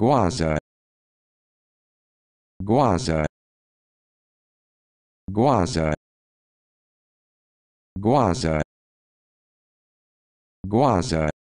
Guaza Guaza Guaza Guaza Guaza